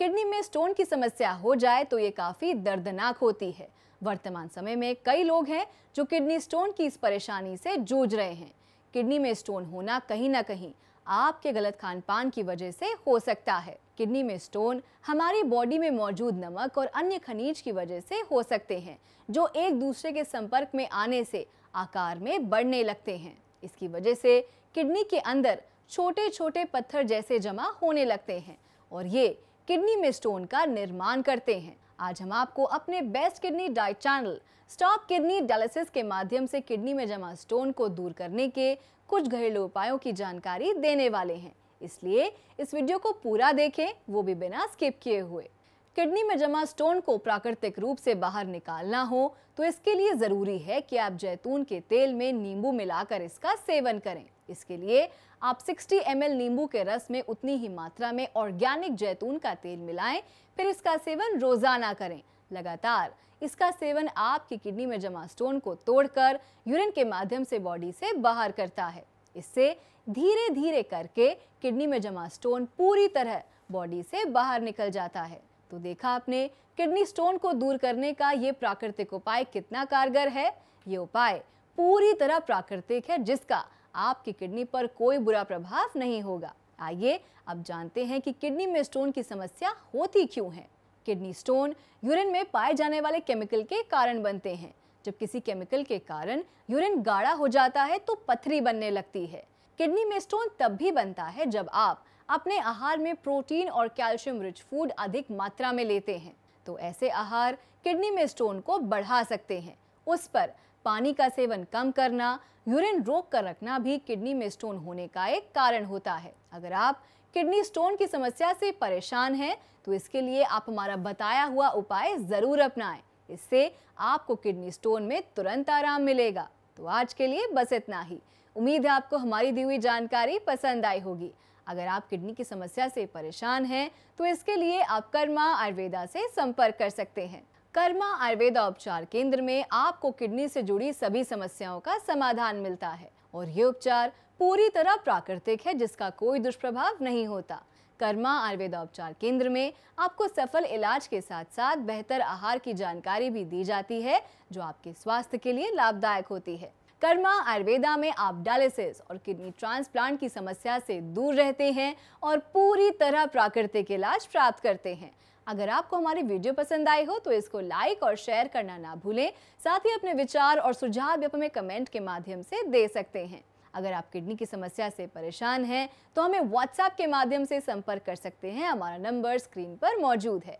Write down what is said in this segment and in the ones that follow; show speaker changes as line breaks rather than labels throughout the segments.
kidney में stone की समस्या हो जाए तो ये काफ़ी दर्दनाक होती है वर्तमान समय में कई लोग हैं जो किडनी स्टोन की इस परेशानी से जूझ रहे हैं किडनी में स्टोन होना कहीं ना कहीं आपके गलत खान पान की वजह से हो सकता है किडनी में स्टोन हमारी बॉडी में मौजूद नमक और अन्य खनिज की वजह से हो सकते हैं जो एक दूसरे के संपर्क में आने से आकार में बढ़ने लगते हैं इसकी वजह से किडनी के अंदर छोटे छोटे पत्थर जैसे जमा होने लगते हैं और ये किडनी में स्टोन का निर्माण करते हैं आज हम आपको अपने best kidney diet channel stop kidney dialysis के माध्यम से किडनी में जमा स्टोन को दूर करने के कुछ घरेलू उपायों की जानकारी देने वाले हैं इसलिए इस वीडियो को पूरा देखें वो भी बिना स्किप किए हुए किडनी में जमा स्टोन को प्राकृतिक रूप से बाहर निकालना हो तो इसके लिए ज़रूरी है कि आप जैतून के तेल में नींबू मिलाकर इसका सेवन करें इसके लिए आप 60 एम नींबू के रस में उतनी ही मात्रा में ऑर्गेनिक जैतून का तेल मिलाएं फिर इसका सेवन रोज़ाना करें लगातार इसका सेवन आपकी किडनी में जमा स्टोन को तोड़कर यूरिन के माध्यम से बॉडी से बाहर करता है इससे धीरे धीरे करके किडनी में जमा स्टोन पूरी तरह बॉडी से बाहर निकल जाता है तो देखा आपने किडनी स्टोन को दूर करने का ये प्राकृतिक उपाय कितना कारगर है ये उपाय पूरी तरह प्राकृतिक है जिसका आपकी किडनी पर कोई बुरा प्रभाव नहीं होगा आइए अब जानते हैं कि किडनी में स्टोन की समस्या होती क्यों है किडनी स्टोन यूरिन में पाए जाने वाले केमिकल के कारण बनते हैं जब किसी केमिकल के कारण यूरिन गाढ़ा हो जाता है तो पथरी बनने लगती है किडनी में स्टोन तब भी बनता है जब आप अपने आहार में प्रोटीन और कैल्शियम रिच फूड अधिक मात्रा में लेते हैं तो ऐसे आहार किडनी में स्टोन को बढ़ा सकते हैं उस पर पानी का सेवन कम करना यूरिन रोक कर रखना भी किडनी में स्टोन होने का एक कारण होता है अगर आप किडनी स्टोन की समस्या से परेशान हैं तो इसके लिए आप हमारा बताया हुआ उपाय ज़रूर अपनाएं इससे आपको किडनी स्टोन में तुरंत आराम मिलेगा तो आज के लिए बस इतना ही उम्मीद है आपको हमारी दी हुई जानकारी पसंद आई होगी अगर आप किडनी की समस्या से परेशान हैं तो इसके लिए आप कर्मा आयुर्वेदा से संपर्क कर सकते हैं कर्मा आयुर्वेदा उपचार केंद्र में आपको किडनी से जुड़ी सभी समस्याओं का समाधान मिलता है और ये उपचार पूरी तरह प्राकृतिक है जिसका कोई दुष्प्रभाव नहीं होता कर्मा आयुर्वेदा उपचार केंद्र में आपको सफल इलाज के साथ साथ बेहतर आहार की जानकारी भी दी जाती है जो आपके स्वास्थ्य के लिए लाभदायक होती है कर्मा आयुर्वेदा में आप डायलिसिस और किडनी ट्रांसप्लांट की समस्या से दूर रहते हैं और पूरी तरह प्राकृतिक इलाज प्राप्त करते हैं अगर आपको हमारी वीडियो पसंद आई हो तो इसको लाइक और शेयर करना ना भूलें साथ ही अपने विचार और सुझाव भी हमें कमेंट के माध्यम से दे सकते हैं अगर आप किडनी की समस्या से परेशान हैं तो हमें व्हाट्सएप के माध्यम से संपर्क कर सकते हैं हमारा नंबर स्क्रीन पर मौजूद है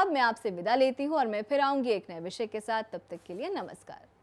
अब मैं आपसे विदा लेती हूँ और मैं फिर आऊँगी एक नए विषय के साथ तब तक के लिए नमस्कार